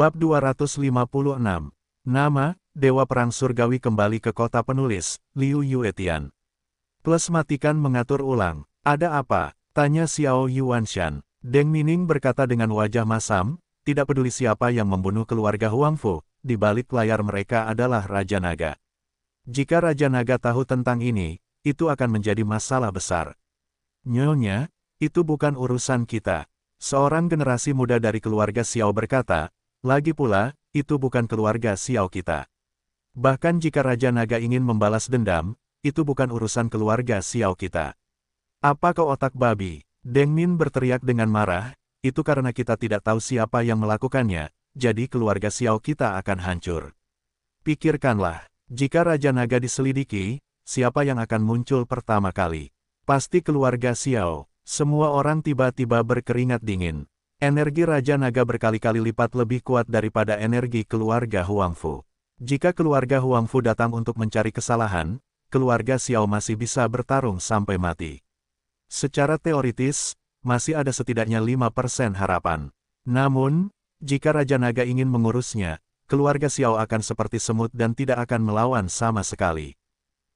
Bab 256. Nama, Dewa Perang Surgawi kembali ke kota penulis, Liu Yuetian. Plus matikan mengatur ulang. Ada apa? Tanya Xiao Yuanshan. Deng Mining berkata dengan wajah masam, tidak peduli siapa yang membunuh keluarga Huangfu, di balik layar mereka adalah Raja Naga. Jika Raja Naga tahu tentang ini, itu akan menjadi masalah besar. Nyonya, itu bukan urusan kita. Seorang generasi muda dari keluarga Xiao berkata, lagi pula, itu bukan keluarga Xiao kita. Bahkan jika Raja Naga ingin membalas dendam, itu bukan urusan keluarga Xiao kita. Apa kau otak babi? Deng Min berteriak dengan marah, itu karena kita tidak tahu siapa yang melakukannya, jadi keluarga Xiao kita akan hancur. Pikirkanlah, jika Raja Naga diselidiki, siapa yang akan muncul pertama kali? Pasti keluarga Xiao. Semua orang tiba-tiba berkeringat dingin. Energi Raja Naga berkali-kali lipat lebih kuat daripada energi keluarga Huangfu. Jika keluarga Huangfu datang untuk mencari kesalahan, keluarga Xiao masih bisa bertarung sampai mati. Secara teoritis, masih ada setidaknya 5% harapan. Namun, jika Raja Naga ingin mengurusnya, keluarga Xiao akan seperti semut dan tidak akan melawan sama sekali.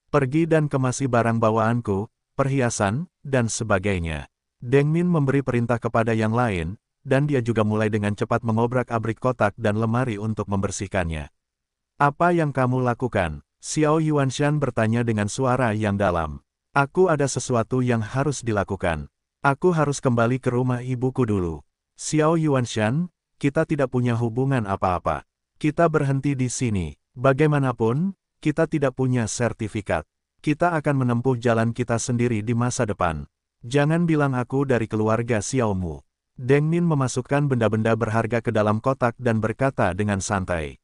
Pergi dan kemasi barang bawaanku, perhiasan, dan sebagainya. Deng Min memberi perintah kepada yang lain, dan dia juga mulai dengan cepat mengobrak-abrik kotak dan lemari untuk membersihkannya. Apa yang kamu lakukan? Xiao Yuanshan bertanya dengan suara yang dalam. Aku ada sesuatu yang harus dilakukan. Aku harus kembali ke rumah ibuku dulu. Xiao Yuanshan, kita tidak punya hubungan apa-apa. Kita berhenti di sini. Bagaimanapun, kita tidak punya sertifikat. Kita akan menempuh jalan kita sendiri di masa depan. Jangan bilang aku dari keluarga Xiaomu. Deng Nin memasukkan benda-benda berharga ke dalam kotak dan berkata dengan santai.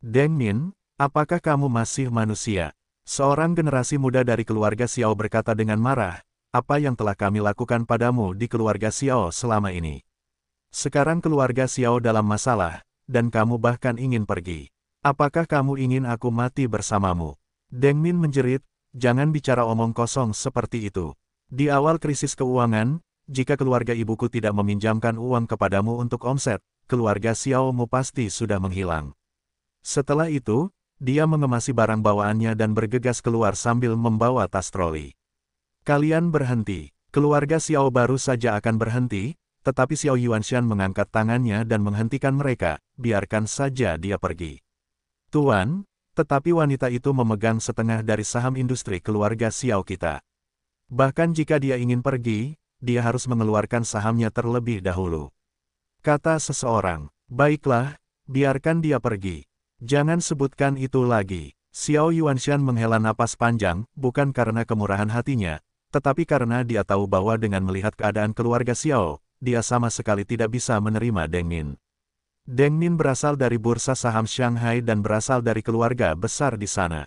Deng Nin, apakah kamu masih manusia? Seorang generasi muda dari keluarga Xiao berkata dengan marah, apa yang telah kami lakukan padamu di keluarga Xiao selama ini? Sekarang keluarga Xiao dalam masalah, dan kamu bahkan ingin pergi. Apakah kamu ingin aku mati bersamamu? Deng Min menjerit, jangan bicara omong kosong seperti itu. Di awal krisis keuangan, jika keluarga ibuku tidak meminjamkan uang kepadamu untuk omset, keluarga Xiaomu pasti sudah menghilang. Setelah itu, dia mengemasi barang bawaannya dan bergegas keluar sambil membawa tas troli. Kalian berhenti. Keluarga Xiao baru saja akan berhenti, tetapi Xiao Yuanshan mengangkat tangannya dan menghentikan mereka, biarkan saja dia pergi. Tuan, tetapi wanita itu memegang setengah dari saham industri keluarga Xiao kita. Bahkan jika dia ingin pergi, dia harus mengeluarkan sahamnya terlebih dahulu. Kata seseorang, baiklah, biarkan dia pergi. Jangan sebutkan itu lagi. Xiao Yuanshan menghela napas panjang, bukan karena kemurahan hatinya, tetapi karena dia tahu bahwa dengan melihat keadaan keluarga Xiao, dia sama sekali tidak bisa menerima Deng Nin. Deng Nin berasal dari bursa saham Shanghai dan berasal dari keluarga besar di sana.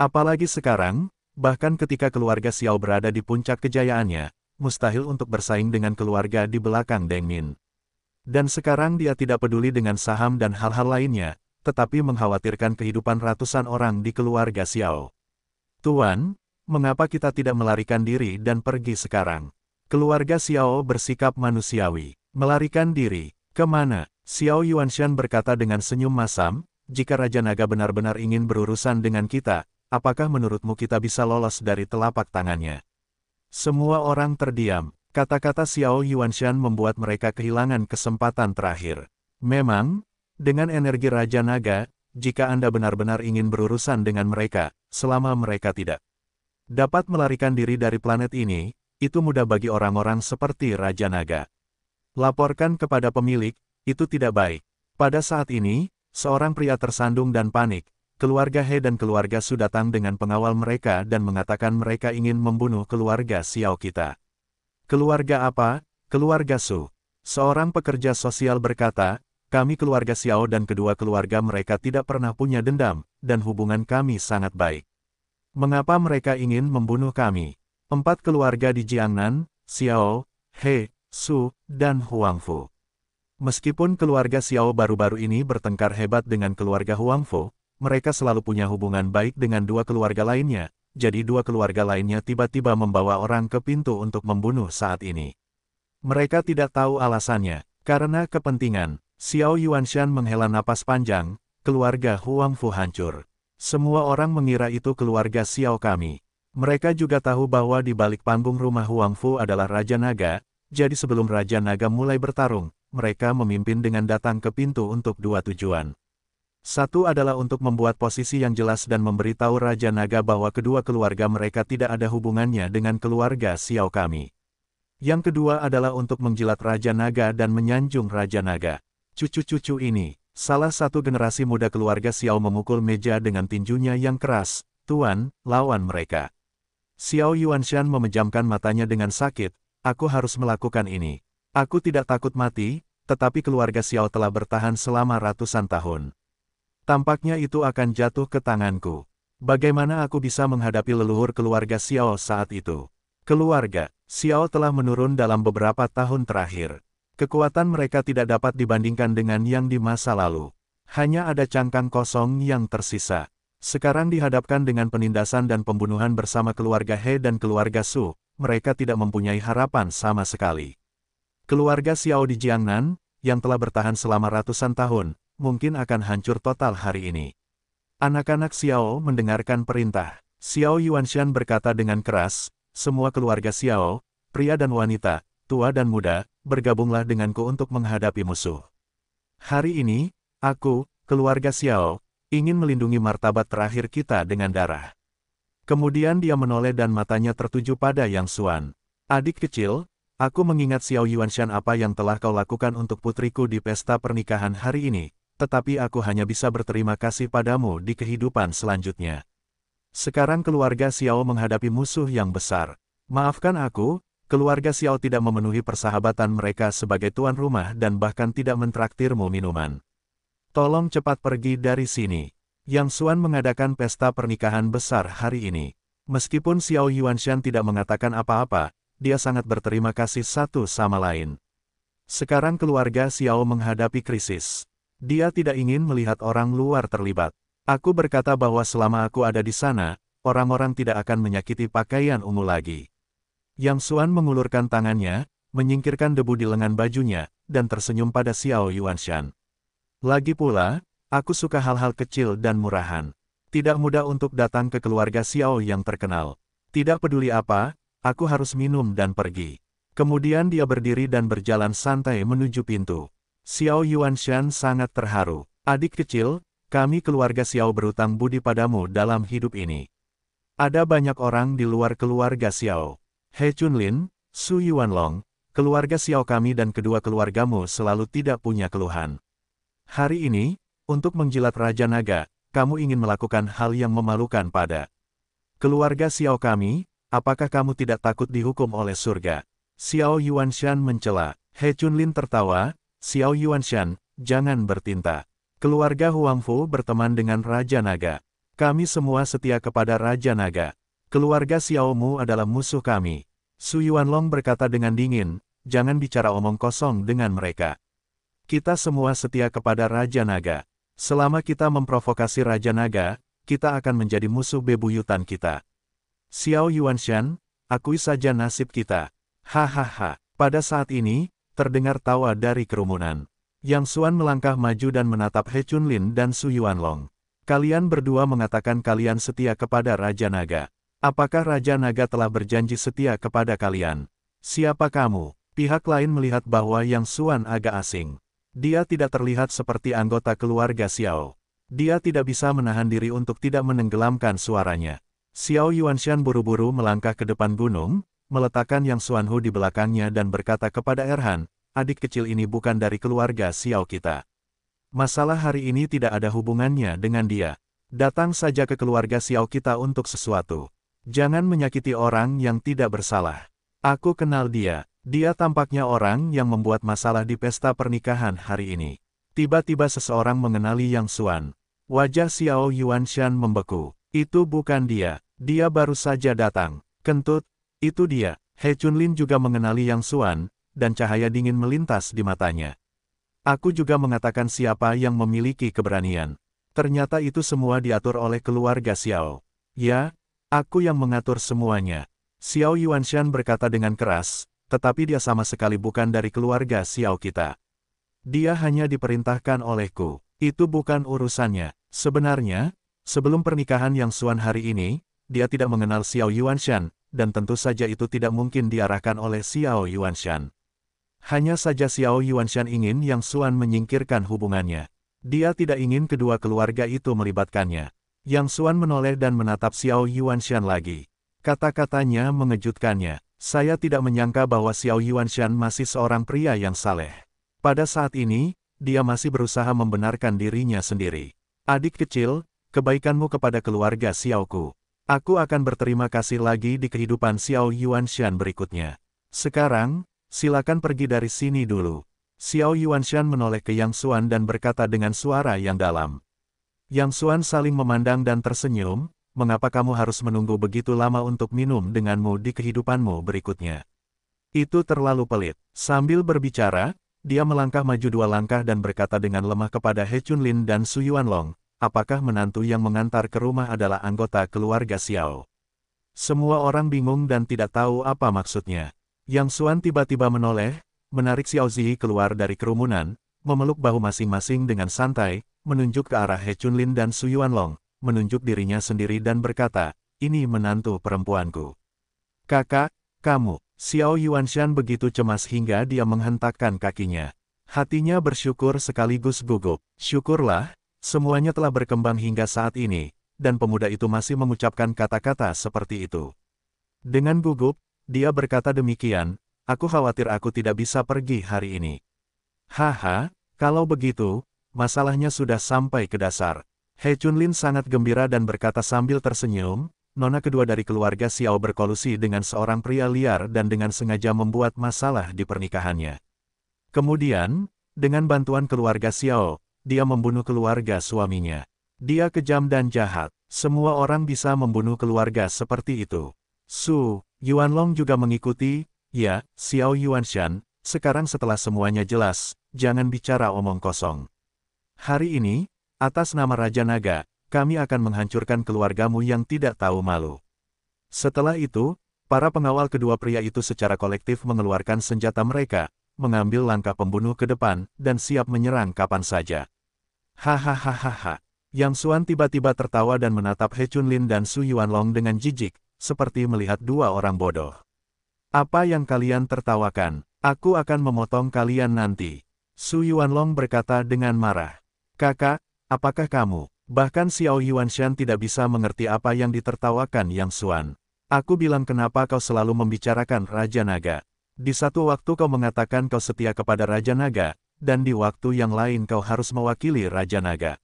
Apalagi sekarang, bahkan ketika keluarga Xiao berada di puncak kejayaannya, mustahil untuk bersaing dengan keluarga di belakang Deng Min. Dan sekarang dia tidak peduli dengan saham dan hal-hal lainnya, tetapi mengkhawatirkan kehidupan ratusan orang di keluarga Xiao. Tuan, mengapa kita tidak melarikan diri dan pergi sekarang? Keluarga Xiao bersikap manusiawi. Melarikan diri, kemana? Xiao Yuanshan berkata dengan senyum masam, jika Raja Naga benar-benar ingin berurusan dengan kita, apakah menurutmu kita bisa lolos dari telapak tangannya? Semua orang terdiam. Kata-kata Xiao Yuanshan membuat mereka kehilangan kesempatan terakhir. Memang, dengan energi Raja Naga, jika Anda benar-benar ingin berurusan dengan mereka, selama mereka tidak dapat melarikan diri dari planet ini, itu mudah bagi orang-orang seperti Raja Naga. Laporkan kepada pemilik, itu tidak baik. Pada saat ini, seorang pria tersandung dan panik, keluarga He dan keluarga Su datang dengan pengawal mereka dan mengatakan mereka ingin membunuh keluarga Xiao kita. Keluarga apa? Keluarga Su. Seorang pekerja sosial berkata, kami keluarga Xiao dan kedua keluarga mereka tidak pernah punya dendam, dan hubungan kami sangat baik. Mengapa mereka ingin membunuh kami? Empat keluarga di Jiangnan, Xiao, He, Su, dan Huangfu. Meskipun keluarga Xiao baru-baru ini bertengkar hebat dengan keluarga Huangfu, mereka selalu punya hubungan baik dengan dua keluarga lainnya, jadi dua keluarga lainnya tiba-tiba membawa orang ke pintu untuk membunuh saat ini. Mereka tidak tahu alasannya, karena kepentingan, Xiao Yuanshan menghela napas panjang, keluarga Huang Fu hancur. Semua orang mengira itu keluarga Xiao kami. Mereka juga tahu bahwa di balik panggung rumah Huang Fu adalah Raja Naga, jadi sebelum Raja Naga mulai bertarung, mereka memimpin dengan datang ke pintu untuk dua tujuan. Satu adalah untuk membuat posisi yang jelas dan memberitahu Raja Naga bahwa kedua keluarga mereka tidak ada hubungannya dengan keluarga Xiao kami. Yang kedua adalah untuk menjilat Raja Naga dan menyanjung Raja Naga. Cucu-cucu ini, salah satu generasi muda keluarga Xiao memukul meja dengan tinjunya yang keras, Tuan, lawan mereka. Xiao Yuanshan memejamkan matanya dengan sakit, aku harus melakukan ini. Aku tidak takut mati, tetapi keluarga Xiao telah bertahan selama ratusan tahun. Tampaknya itu akan jatuh ke tanganku. Bagaimana aku bisa menghadapi leluhur keluarga Xiao saat itu? Keluarga, Xiao telah menurun dalam beberapa tahun terakhir. Kekuatan mereka tidak dapat dibandingkan dengan yang di masa lalu. Hanya ada cangkang kosong yang tersisa. Sekarang dihadapkan dengan penindasan dan pembunuhan bersama keluarga He dan keluarga Su, mereka tidak mempunyai harapan sama sekali. Keluarga Xiao di Jiangnan, yang telah bertahan selama ratusan tahun, mungkin akan hancur total hari ini. Anak-anak Xiao mendengarkan perintah. Xiao Yuanshan berkata dengan keras, semua keluarga Xiao, pria dan wanita, tua dan muda, bergabunglah denganku untuk menghadapi musuh. Hari ini, aku, keluarga Xiao, ingin melindungi martabat terakhir kita dengan darah. Kemudian dia menoleh dan matanya tertuju pada Yang Suan, Adik kecil, aku mengingat Xiao Yuanshan apa yang telah kau lakukan untuk putriku di pesta pernikahan hari ini, tetapi aku hanya bisa berterima kasih padamu di kehidupan selanjutnya. Sekarang keluarga Xiao menghadapi musuh yang besar. Maafkan aku, keluarga Xiao tidak memenuhi persahabatan mereka sebagai tuan rumah dan bahkan tidak mentraktirmu minuman. Tolong cepat pergi dari sini. Yang Suan mengadakan pesta pernikahan besar hari ini. Meskipun Xiao Yuanshan tidak mengatakan apa-apa, dia sangat berterima kasih satu sama lain. Sekarang keluarga Xiao menghadapi krisis. Dia tidak ingin melihat orang luar terlibat. Aku berkata bahwa selama aku ada di sana, orang-orang tidak akan menyakiti pakaian ungu lagi. Yang Suan mengulurkan tangannya, menyingkirkan debu di lengan bajunya, dan tersenyum pada Xiao Yuanshan. Lagi pula, aku suka hal-hal kecil dan murahan. Tidak mudah untuk datang ke keluarga Xiao yang terkenal. Tidak peduli apa, aku harus minum dan pergi. Kemudian dia berdiri dan berjalan santai menuju pintu. Xiao Yuanshan sangat terharu. Adik kecil, kami keluarga Xiao berutang budi padamu dalam hidup ini. Ada banyak orang di luar keluarga Xiao. He Chunlin, Su Yuanlong, keluarga Xiao kami dan kedua keluargamu selalu tidak punya keluhan. Hari ini, untuk menjilat Raja Naga, kamu ingin melakukan hal yang memalukan pada keluarga Xiao kami, apakah kamu tidak takut dihukum oleh surga? Xiao Yuanshan mencela. He Chunlin tertawa, Xiao Yuanshan, jangan bertinta. Keluarga Huangfu berteman dengan Raja Naga. Kami semua setia kepada Raja Naga. Keluarga Xiao Mu adalah musuh kami. Su Yuanlong berkata dengan dingin, jangan bicara omong kosong dengan mereka. Kita semua setia kepada Raja Naga. Selama kita memprovokasi Raja Naga, kita akan menjadi musuh bebuyutan kita. Xiao Yuanshan, akui saja nasib kita. Hahaha. Pada saat ini, Terdengar tawa dari kerumunan. Yang Suan melangkah maju dan menatap He Chunlin dan Su Yuanlong. Kalian berdua mengatakan kalian setia kepada Raja Naga. Apakah Raja Naga telah berjanji setia kepada kalian? Siapa kamu? Pihak lain melihat bahwa Yang Suan agak asing. Dia tidak terlihat seperti anggota keluarga Xiao. Dia tidak bisa menahan diri untuk tidak menenggelamkan suaranya. Xiao Yuanshan buru-buru melangkah ke depan gunung, meletakkan Yang Xuanhu di belakangnya dan berkata kepada Erhan, adik kecil ini bukan dari keluarga Xiao kita. Masalah hari ini tidak ada hubungannya dengan dia. Datang saja ke keluarga Xiao kita untuk sesuatu. Jangan menyakiti orang yang tidak bersalah. Aku kenal dia. Dia tampaknya orang yang membuat masalah di pesta pernikahan hari ini. Tiba-tiba seseorang mengenali Yang suan Wajah Xiao Yuanshan membeku. Itu bukan dia. Dia baru saja datang. Kentut, itu dia, He Chunlin juga mengenali Yang Suan, dan cahaya dingin melintas di matanya. Aku juga mengatakan siapa yang memiliki keberanian. Ternyata itu semua diatur oleh keluarga Xiao. Ya, aku yang mengatur semuanya. Xiao Yuanshan berkata dengan keras, tetapi dia sama sekali bukan dari keluarga Xiao kita. Dia hanya diperintahkan olehku. Itu bukan urusannya. Sebenarnya, sebelum pernikahan Yang Suan hari ini, dia tidak mengenal Xiao Yuanshan, dan tentu saja itu tidak mungkin diarahkan oleh Xiao Yuanshan. Hanya saja Xiao Yuanshan ingin Yang Suan menyingkirkan hubungannya. Dia tidak ingin kedua keluarga itu melibatkannya. Yang Suan menoleh dan menatap Xiao Yuanshan lagi. Kata-katanya mengejutkannya. Saya tidak menyangka bahwa Xiao Yuanshan masih seorang pria yang saleh. Pada saat ini, dia masih berusaha membenarkan dirinya sendiri. Adik kecil, kebaikanmu kepada keluarga Xiao Ku. Aku akan berterima kasih lagi di kehidupan Xiao Yuanshan berikutnya. Sekarang, silakan pergi dari sini dulu. Xiao Yuanshan menoleh ke Yang Xuan dan berkata dengan suara yang dalam. Yang Xuan saling memandang dan tersenyum, mengapa kamu harus menunggu begitu lama untuk minum denganmu di kehidupanmu berikutnya? Itu terlalu pelit. Sambil berbicara, dia melangkah maju dua langkah dan berkata dengan lemah kepada He Chunlin dan Su Yuanlong, apakah menantu yang mengantar ke rumah adalah anggota keluarga Xiao. Semua orang bingung dan tidak tahu apa maksudnya. Yang Suan tiba-tiba menoleh, menarik Xiao Ziyi keluar dari kerumunan, memeluk bahu masing-masing dengan santai, menunjuk ke arah He Chunlin dan Su Yuanlong, menunjuk dirinya sendiri dan berkata, ini menantu perempuanku. Kakak, kamu, Xiao Yuanshan begitu cemas hingga dia menghentakkan kakinya. Hatinya bersyukur sekaligus gugup. Syukurlah, Semuanya telah berkembang hingga saat ini, dan pemuda itu masih mengucapkan kata-kata seperti itu. Dengan gugup, dia berkata demikian, aku khawatir aku tidak bisa pergi hari ini. Haha, kalau begitu, masalahnya sudah sampai ke dasar. He Chunlin sangat gembira dan berkata sambil tersenyum, nona kedua dari keluarga Xiao berkolusi dengan seorang pria liar dan dengan sengaja membuat masalah di pernikahannya. Kemudian, dengan bantuan keluarga Xiao, dia membunuh keluarga suaminya. Dia kejam dan jahat, semua orang bisa membunuh keluarga seperti itu. Su, Yuanlong juga mengikuti, ya, Xiao Yuanshan, sekarang setelah semuanya jelas, jangan bicara omong kosong. Hari ini, atas nama Raja Naga, kami akan menghancurkan keluargamu yang tidak tahu malu. Setelah itu, para pengawal kedua pria itu secara kolektif mengeluarkan senjata mereka, mengambil langkah pembunuh ke depan, dan siap menyerang kapan saja. Hahaha. Yang Suan tiba-tiba tertawa dan menatap He Chunlin dan Su Yuanlong dengan jijik, seperti melihat dua orang bodoh. Apa yang kalian tertawakan? Aku akan memotong kalian nanti. Su Yuanlong berkata dengan marah. Kakak, apakah kamu? Bahkan Xiao Yuanshan tidak bisa mengerti apa yang ditertawakan Yang Suan. Aku bilang kenapa kau selalu membicarakan Raja Naga. Di satu waktu kau mengatakan kau setia kepada Raja Naga, dan di waktu yang lain kau harus mewakili Raja Naga.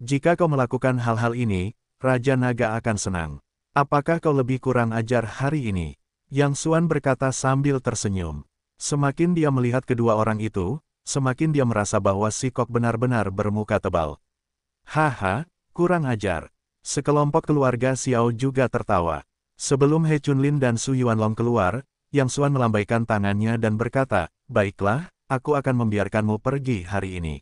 Jika kau melakukan hal-hal ini, Raja Naga akan senang. Apakah kau lebih kurang ajar hari ini? Yang Suan berkata sambil tersenyum. Semakin dia melihat kedua orang itu, semakin dia merasa bahwa Si Kok benar-benar bermuka tebal. Haha, kurang ajar. Sekelompok keluarga Xiao juga tertawa. Sebelum He Chunlin dan Su Yuanlong keluar, yang Suan melambaikan tangannya dan berkata, Baiklah, aku akan membiarkanmu pergi hari ini.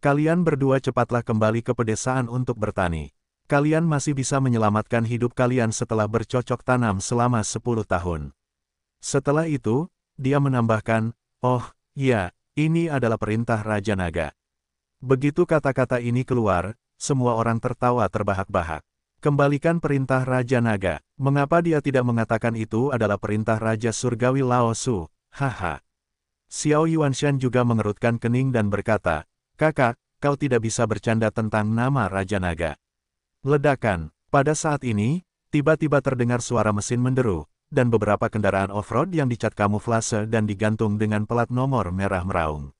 Kalian berdua cepatlah kembali ke pedesaan untuk bertani. Kalian masih bisa menyelamatkan hidup kalian setelah bercocok tanam selama 10 tahun. Setelah itu, dia menambahkan, Oh, ya, ini adalah perintah Raja Naga. Begitu kata-kata ini keluar, semua orang tertawa terbahak-bahak. Kembalikan perintah Raja Naga. Mengapa dia tidak mengatakan itu adalah perintah Raja Surgawi Lao Su? Haha. Xiao Yuanshan juga mengerutkan kening dan berkata, Kakak, kau tidak bisa bercanda tentang nama Raja Naga. Ledakan. Pada saat ini, tiba-tiba terdengar suara mesin menderu, dan beberapa kendaraan off-road yang dicat kamuflase dan digantung dengan pelat nomor merah meraung.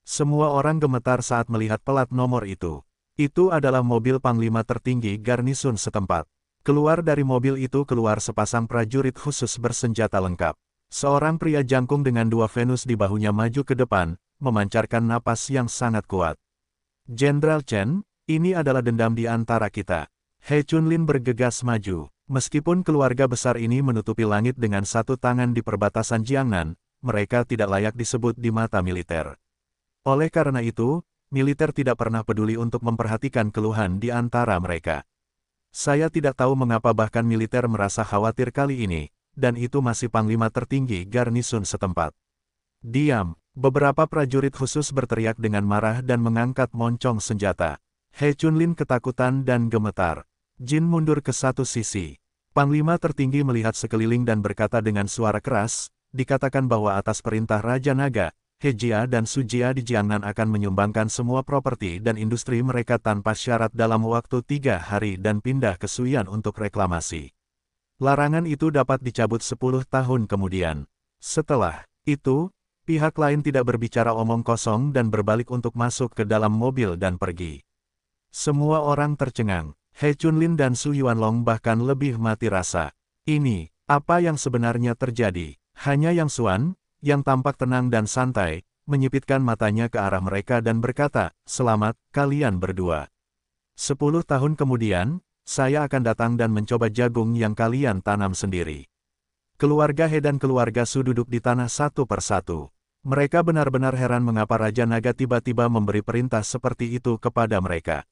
Semua orang gemetar saat melihat pelat nomor itu. Itu adalah mobil panglima tertinggi garnisun setempat. Keluar dari mobil itu keluar sepasang prajurit khusus bersenjata lengkap. Seorang pria jangkung dengan dua Venus di bahunya maju ke depan, memancarkan napas yang sangat kuat. Jenderal Chen, ini adalah dendam di antara kita. He Chunlin bergegas maju. Meskipun keluarga besar ini menutupi langit dengan satu tangan di perbatasan Jiangnan, mereka tidak layak disebut di mata militer. Oleh karena itu, militer tidak pernah peduli untuk memperhatikan keluhan di antara mereka. Saya tidak tahu mengapa bahkan militer merasa khawatir kali ini, dan itu masih panglima tertinggi garnisun setempat. Diam, beberapa prajurit khusus berteriak dengan marah dan mengangkat moncong senjata. He Chunlin ketakutan dan gemetar. Jin mundur ke satu sisi. Panglima tertinggi melihat sekeliling dan berkata dengan suara keras, dikatakan bahwa atas perintah Raja Naga, Kejia dan Sujia di Jiangnan akan menyumbangkan semua properti dan industri mereka tanpa syarat dalam waktu tiga hari dan pindah ke Suyan untuk reklamasi. Larangan itu dapat dicabut 10 tahun kemudian. Setelah itu, pihak lain tidak berbicara omong kosong dan berbalik untuk masuk ke dalam mobil dan pergi. Semua orang tercengang. He Chunlin dan Su Yuanlong bahkan lebih mati rasa. Ini, apa yang sebenarnya terjadi? Hanya Yang Suan, yang tampak tenang dan santai, menyipitkan matanya ke arah mereka dan berkata, Selamat, kalian berdua. Sepuluh tahun kemudian, saya akan datang dan mencoba jagung yang kalian tanam sendiri. Keluarga He dan keluarga Su duduk di tanah satu persatu. Mereka benar-benar heran mengapa Raja Naga tiba-tiba memberi perintah seperti itu kepada mereka.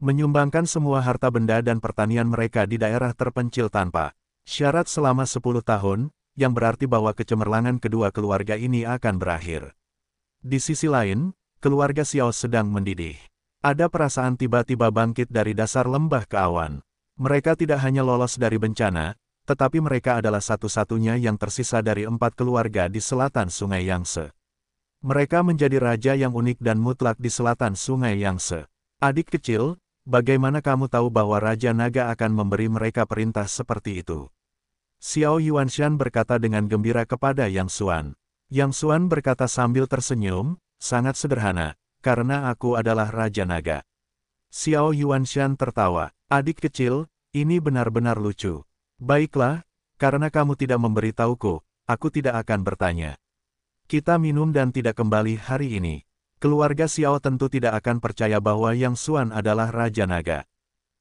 Menyumbangkan semua harta benda dan pertanian mereka di daerah terpencil tanpa syarat selama 10 tahun, yang berarti bahwa kecemerlangan kedua keluarga ini akan berakhir. Di sisi lain, keluarga Xiao sedang mendidih. Ada perasaan tiba-tiba bangkit dari dasar lembah ke awan. Mereka tidak hanya lolos dari bencana, tetapi mereka adalah satu-satunya yang tersisa dari empat keluarga di selatan Sungai Yangse. Mereka menjadi raja yang unik dan mutlak di selatan Sungai Yangse. Adik kecil, bagaimana kamu tahu bahwa Raja Naga akan memberi mereka perintah seperti itu? Xiao Yuanshan berkata dengan gembira kepada Yang Xuan. Yang Xuan berkata sambil tersenyum, sangat sederhana, karena aku adalah Raja Naga. Xiao Yuanshan tertawa, adik kecil, ini benar-benar lucu. Baiklah, karena kamu tidak memberitahuku, aku tidak akan bertanya. Kita minum dan tidak kembali hari ini. Keluarga Xiao tentu tidak akan percaya bahwa Yang Xuan adalah Raja Naga.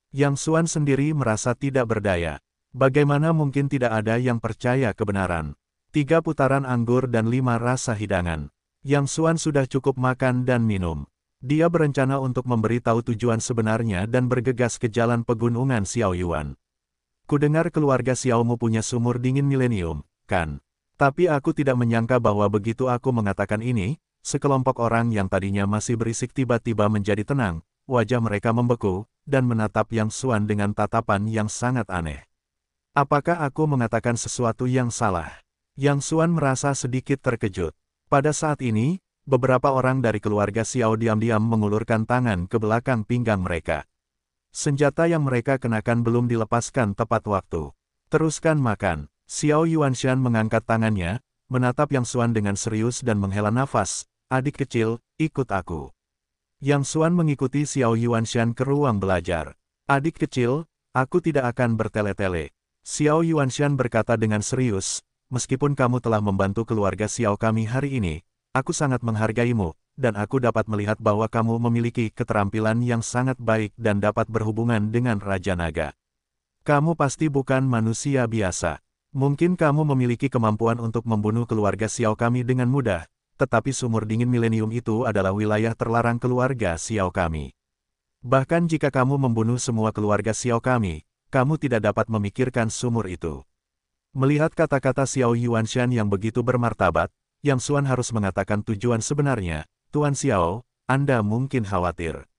Yang Xuan sendiri merasa tidak berdaya. Bagaimana mungkin tidak ada yang percaya kebenaran? Tiga putaran anggur dan lima rasa hidangan. Yang Suan sudah cukup makan dan minum. Dia berencana untuk memberi tahu tujuan sebenarnya dan bergegas ke jalan pegunungan Xiaoyuan. Kudengar keluarga Xiaomu punya sumur dingin milenium, kan? Tapi aku tidak menyangka bahwa begitu aku mengatakan ini, sekelompok orang yang tadinya masih berisik tiba-tiba menjadi tenang, wajah mereka membeku, dan menatap Yang Suan dengan tatapan yang sangat aneh. Apakah aku mengatakan sesuatu yang salah? Yang Suan merasa sedikit terkejut. Pada saat ini, beberapa orang dari keluarga Xiao diam-diam mengulurkan tangan ke belakang pinggang mereka. Senjata yang mereka kenakan belum dilepaskan tepat waktu. Teruskan makan. Xiao Yuanshan mengangkat tangannya, menatap Yang Suan dengan serius dan menghela nafas. Adik kecil, ikut aku. Yang Suan mengikuti Xiao Yuanshan ke ruang belajar. Adik kecil, aku tidak akan bertele-tele. Xiao Yuanshan berkata dengan serius, meskipun kamu telah membantu keluarga Xiao kami hari ini, aku sangat menghargaimu, dan aku dapat melihat bahwa kamu memiliki keterampilan yang sangat baik dan dapat berhubungan dengan Raja Naga. Kamu pasti bukan manusia biasa. Mungkin kamu memiliki kemampuan untuk membunuh keluarga Xiao kami dengan mudah, tetapi sumur dingin milenium itu adalah wilayah terlarang keluarga Xiao kami. Bahkan jika kamu membunuh semua keluarga Xiao kami, kamu tidak dapat memikirkan sumur itu. Melihat kata-kata Xiao Yuanshan yang begitu bermartabat, Yang Xuan harus mengatakan tujuan sebenarnya, Tuan Xiao, Anda mungkin khawatir.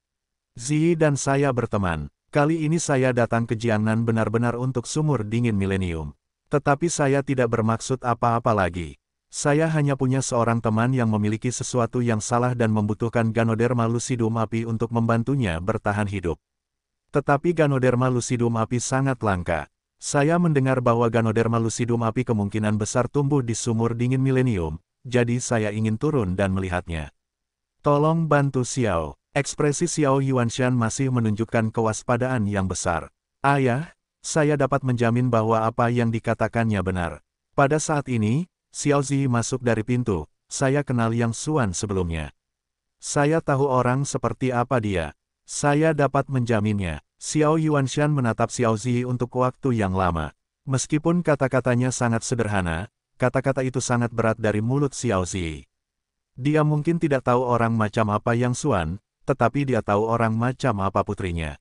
Ziyi dan saya berteman, kali ini saya datang ke Jiangnan benar-benar untuk sumur dingin milenium. Tetapi saya tidak bermaksud apa-apa lagi. Saya hanya punya seorang teman yang memiliki sesuatu yang salah dan membutuhkan ganoderma lucidum api untuk membantunya bertahan hidup. Tetapi Ganoderma lucidum api sangat langka. Saya mendengar bahwa Ganoderma lucidum api kemungkinan besar tumbuh di sumur dingin milenium, jadi saya ingin turun dan melihatnya. Tolong bantu Xiao. Ekspresi Xiao Yuanshan masih menunjukkan kewaspadaan yang besar. Ayah, saya dapat menjamin bahwa apa yang dikatakannya benar. Pada saat ini, Xiao Zi masuk dari pintu, saya kenal Yang Suan sebelumnya. Saya tahu orang seperti apa dia. Saya dapat menjaminnya. Xiao Yuanshan menatap Xiao Ziyi untuk waktu yang lama. Meskipun kata-katanya sangat sederhana, kata-kata itu sangat berat dari mulut Xiao Ziyi. Dia mungkin tidak tahu orang macam apa yang Suan, tetapi dia tahu orang macam apa putrinya.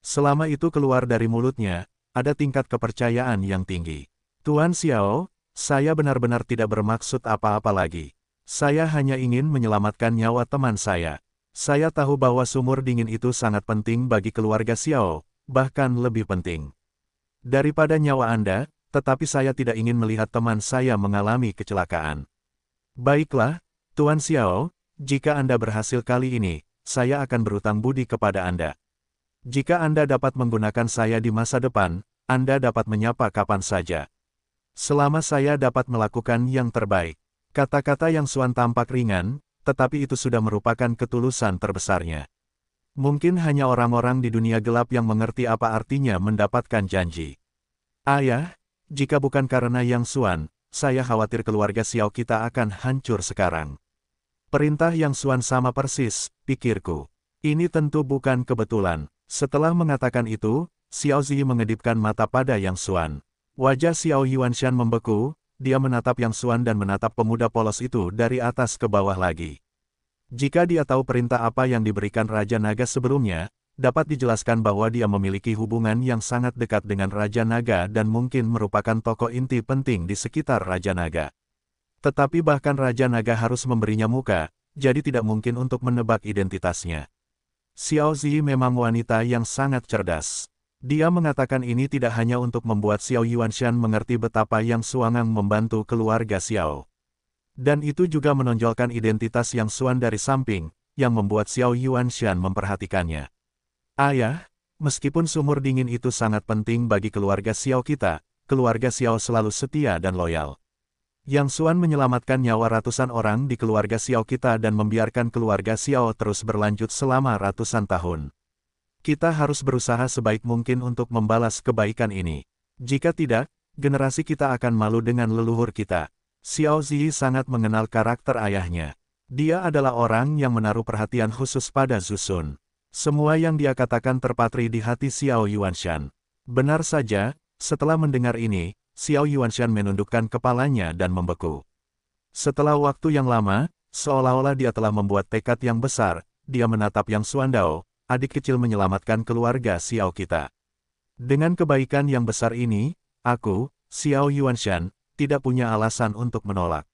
Selama itu keluar dari mulutnya, ada tingkat kepercayaan yang tinggi. Tuan Xiao, saya benar-benar tidak bermaksud apa-apa lagi. Saya hanya ingin menyelamatkan nyawa teman saya. Saya tahu bahwa sumur dingin itu sangat penting bagi keluarga Xiao, bahkan lebih penting. Daripada nyawa Anda, tetapi saya tidak ingin melihat teman saya mengalami kecelakaan. Baiklah, Tuan Xiao, jika Anda berhasil kali ini, saya akan berutang budi kepada Anda. Jika Anda dapat menggunakan saya di masa depan, Anda dapat menyapa kapan saja. Selama saya dapat melakukan yang terbaik. Kata-kata yang Suan tampak ringan, tetapi itu sudah merupakan ketulusan terbesarnya. Mungkin hanya orang-orang di dunia gelap yang mengerti apa artinya mendapatkan janji. Ayah, ya, jika bukan karena Yang Suan, saya khawatir keluarga Xiao kita akan hancur sekarang. Perintah Yang Suan sama persis, pikirku. Ini tentu bukan kebetulan. Setelah mengatakan itu, Xiao Zi mengedipkan mata pada Yang Suan. Wajah Xiao Yuanshan membeku, dia menatap Yang Suan dan menatap pemuda polos itu dari atas ke bawah lagi. Jika dia tahu perintah apa yang diberikan Raja Naga sebelumnya, dapat dijelaskan bahwa dia memiliki hubungan yang sangat dekat dengan Raja Naga dan mungkin merupakan tokoh inti penting di sekitar Raja Naga. Tetapi bahkan Raja Naga harus memberinya muka, jadi tidak mungkin untuk menebak identitasnya. Xiao Zi memang wanita yang sangat cerdas. Dia mengatakan ini tidak hanya untuk membuat Xiao Yuanshan mengerti betapa Yang Suangang membantu keluarga Xiao. Dan itu juga menonjolkan identitas Yang Suan dari samping, yang membuat Xiao Yuanshan memperhatikannya. Ayah, ya, meskipun sumur dingin itu sangat penting bagi keluarga Xiao kita, keluarga Xiao selalu setia dan loyal. Yang Suan menyelamatkan nyawa ratusan orang di keluarga Xiao kita dan membiarkan keluarga Xiao terus berlanjut selama ratusan tahun. Kita harus berusaha sebaik mungkin untuk membalas kebaikan ini. Jika tidak, generasi kita akan malu dengan leluhur kita. Xiao Ziyi sangat mengenal karakter ayahnya. Dia adalah orang yang menaruh perhatian khusus pada Zusun. Semua yang dia katakan terpatri di hati Xiao Yuanshan. Benar saja, setelah mendengar ini, Xiao Yuanshan menundukkan kepalanya dan membeku. Setelah waktu yang lama, seolah-olah dia telah membuat tekad yang besar, dia menatap Yang Suandao, adik kecil menyelamatkan keluarga Xiao kita. Dengan kebaikan yang besar ini, aku, Xiao Yuanshan, tidak punya alasan untuk menolak.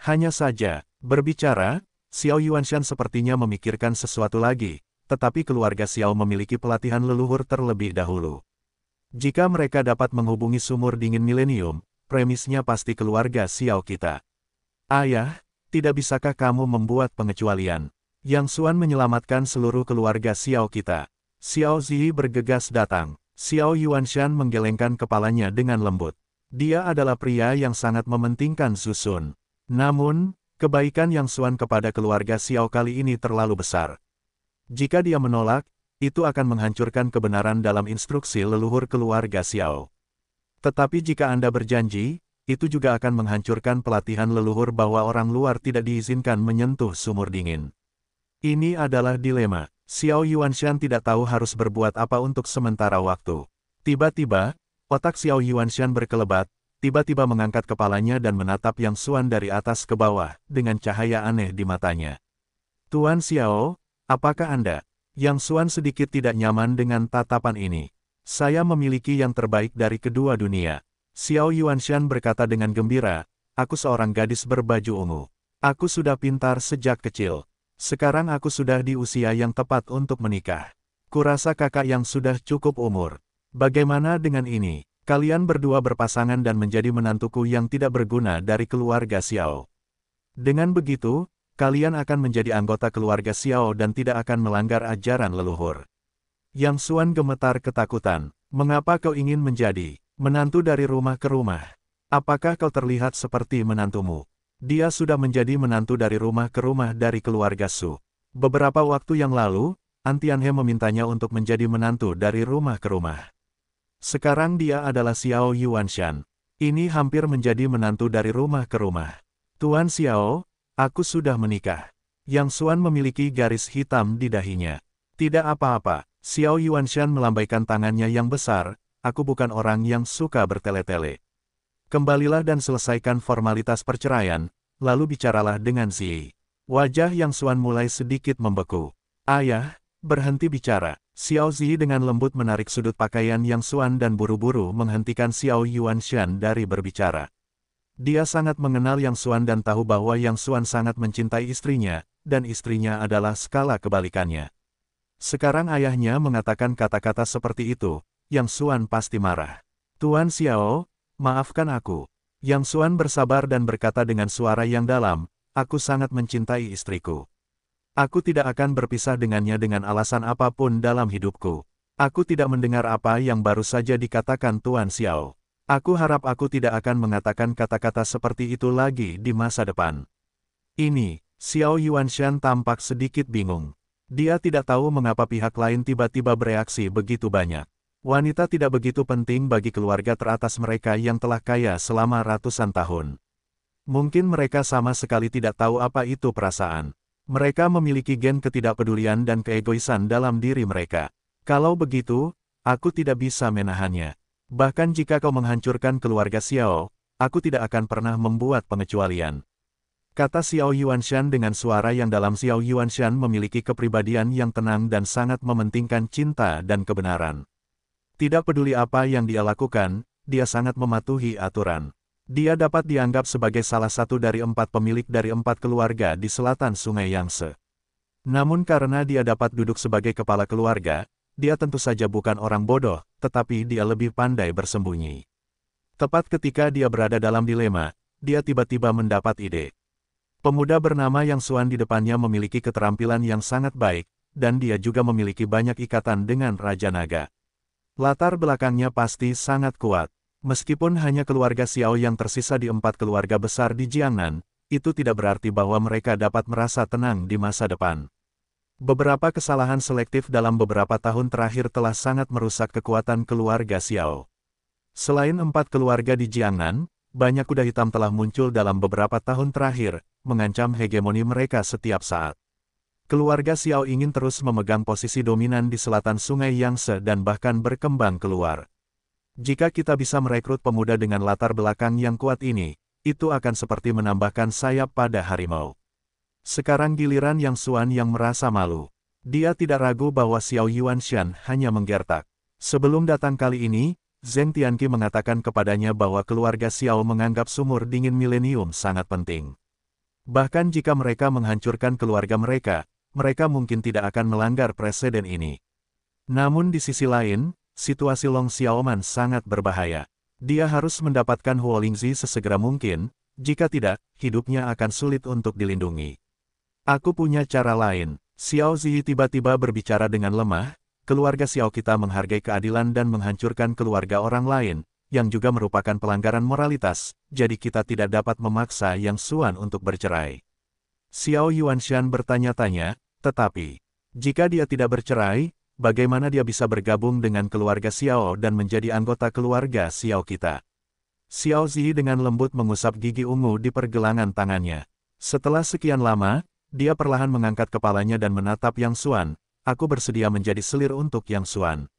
Hanya saja, berbicara, Xiao Yuanshan sepertinya memikirkan sesuatu lagi, tetapi keluarga Xiao memiliki pelatihan leluhur terlebih dahulu. Jika mereka dapat menghubungi sumur dingin milenium, premisnya pasti keluarga Xiao kita. Ayah, tidak bisakah kamu membuat pengecualian? Yang Suan menyelamatkan seluruh keluarga Xiao kita. Xiao Zi bergegas datang. Xiao Yuanshan menggelengkan kepalanya dengan lembut. Dia adalah pria yang sangat mementingkan susun. Namun, kebaikan Yang Suan kepada keluarga Xiao kali ini terlalu besar. Jika dia menolak, itu akan menghancurkan kebenaran dalam instruksi leluhur keluarga Xiao. Tetapi jika Anda berjanji, itu juga akan menghancurkan pelatihan leluhur bahwa orang luar tidak diizinkan menyentuh sumur dingin. Ini adalah dilema. Xiao Yuanshan tidak tahu harus berbuat apa untuk sementara waktu. Tiba-tiba, otak Xiao Yuanshan berkelebat, tiba-tiba mengangkat kepalanya dan menatap Yang Suan dari atas ke bawah, dengan cahaya aneh di matanya. Tuan Xiao, apakah Anda? Yang Suan, sedikit tidak nyaman dengan tatapan ini. Saya memiliki yang terbaik dari kedua dunia. Xiao Yuanshan berkata dengan gembira, aku seorang gadis berbaju ungu. Aku sudah pintar sejak kecil. Sekarang aku sudah di usia yang tepat untuk menikah. Kurasa kakak yang sudah cukup umur. Bagaimana dengan ini? Kalian berdua berpasangan dan menjadi menantuku yang tidak berguna dari keluarga Xiao. Dengan begitu, kalian akan menjadi anggota keluarga Xiao dan tidak akan melanggar ajaran leluhur. Yang Suan gemetar ketakutan. Mengapa kau ingin menjadi menantu dari rumah ke rumah? Apakah kau terlihat seperti menantumu? Dia sudah menjadi menantu dari rumah ke rumah dari keluarga Su. Beberapa waktu yang lalu, Antianhe memintanya untuk menjadi menantu dari rumah ke rumah. Sekarang dia adalah Xiao Yuanshan. Ini hampir menjadi menantu dari rumah ke rumah. Tuan Xiao, aku sudah menikah. Yang Suan memiliki garis hitam di dahinya. Tidak apa-apa, Xiao Yuanshan melambaikan tangannya yang besar, aku bukan orang yang suka bertele-tele. Kembalilah dan selesaikan formalitas perceraian, lalu bicaralah dengan si. Wajah Yang Suan mulai sedikit membeku. Ayah, berhenti bicara. Xiao Zi dengan lembut menarik sudut pakaian Yang Suan dan buru-buru menghentikan Xiao Yuan Shan dari berbicara. Dia sangat mengenal Yang Suan dan tahu bahwa Yang Suan sangat mencintai istrinya, dan istrinya adalah skala kebalikannya. Sekarang ayahnya mengatakan kata-kata seperti itu, Yang Suan pasti marah. Tuan Xiao, Maafkan aku. Yang Suan bersabar dan berkata dengan suara yang dalam, aku sangat mencintai istriku. Aku tidak akan berpisah dengannya dengan alasan apapun dalam hidupku. Aku tidak mendengar apa yang baru saja dikatakan Tuan Xiao. Aku harap aku tidak akan mengatakan kata-kata seperti itu lagi di masa depan. Ini, Xiao Yuanshan tampak sedikit bingung. Dia tidak tahu mengapa pihak lain tiba-tiba bereaksi begitu banyak. Wanita tidak begitu penting bagi keluarga teratas mereka yang telah kaya selama ratusan tahun. Mungkin mereka sama sekali tidak tahu apa itu perasaan. Mereka memiliki gen ketidakpedulian dan keegoisan dalam diri mereka. Kalau begitu, aku tidak bisa menahannya. Bahkan jika kau menghancurkan keluarga Xiao, aku tidak akan pernah membuat pengecualian. Kata Xiao Yuanshan dengan suara yang dalam Xiao Yuanshan memiliki kepribadian yang tenang dan sangat mementingkan cinta dan kebenaran. Tidak peduli apa yang dia lakukan, dia sangat mematuhi aturan. Dia dapat dianggap sebagai salah satu dari empat pemilik dari empat keluarga di selatan Sungai Yangse. Namun karena dia dapat duduk sebagai kepala keluarga, dia tentu saja bukan orang bodoh, tetapi dia lebih pandai bersembunyi. Tepat ketika dia berada dalam dilema, dia tiba-tiba mendapat ide. Pemuda bernama Yang Suan di depannya memiliki keterampilan yang sangat baik, dan dia juga memiliki banyak ikatan dengan Raja Naga. Latar belakangnya pasti sangat kuat. Meskipun hanya keluarga Xiao yang tersisa di empat keluarga besar di Jiangnan, itu tidak berarti bahwa mereka dapat merasa tenang di masa depan. Beberapa kesalahan selektif dalam beberapa tahun terakhir telah sangat merusak kekuatan keluarga Xiao. Selain empat keluarga di Jiangnan, banyak kuda hitam telah muncul dalam beberapa tahun terakhir, mengancam hegemoni mereka setiap saat keluarga Xiao ingin terus memegang posisi dominan di selatan sungai Yangtze dan bahkan berkembang keluar. Jika kita bisa merekrut pemuda dengan latar belakang yang kuat ini, itu akan seperti menambahkan sayap pada harimau. Sekarang giliran Yang Suan yang merasa malu. Dia tidak ragu bahwa Xiao Yuanshan hanya menggertak. Sebelum datang kali ini, Zeng Tianqi mengatakan kepadanya bahwa keluarga Xiao menganggap sumur dingin milenium sangat penting. Bahkan jika mereka menghancurkan keluarga mereka, mereka mungkin tidak akan melanggar presiden ini. Namun di sisi lain, situasi Long Xiaoman sangat berbahaya. Dia harus mendapatkan Huo Lingzi sesegera mungkin, jika tidak, hidupnya akan sulit untuk dilindungi. Aku punya cara lain. Xiao Ziyi tiba-tiba berbicara dengan lemah, keluarga Xiao kita menghargai keadilan dan menghancurkan keluarga orang lain, yang juga merupakan pelanggaran moralitas, jadi kita tidak dapat memaksa Yang Suan untuk bercerai. Xiao Yuanshan bertanya-tanya, tetapi, jika dia tidak bercerai, bagaimana dia bisa bergabung dengan keluarga Xiao dan menjadi anggota keluarga Xiao kita? Xiao Zi dengan lembut mengusap gigi ungu di pergelangan tangannya. Setelah sekian lama, dia perlahan mengangkat kepalanya dan menatap Yang Suan. aku bersedia menjadi selir untuk Yang Suan.